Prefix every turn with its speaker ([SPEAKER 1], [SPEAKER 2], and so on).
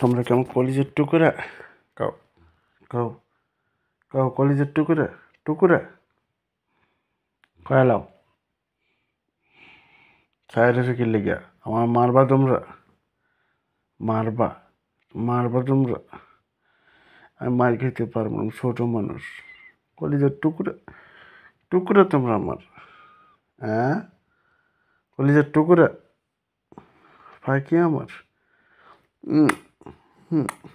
[SPEAKER 1] তোমরা কেমন কলেজের টুকুরা কাউ কাউ কাউ কলেজের টুকুরা টুকুরা কয়লাও সাইডে কি লেগা আমার মারবা তোমরা মারবা মারবা তোমরা আমি মার খেতে পারবো না ছোটো মানুষ কলিজার টুকরা টুকরা তোমরা আমার হ্যাঁ কলিজার টুকরা ফাঁকি আমার Hmm.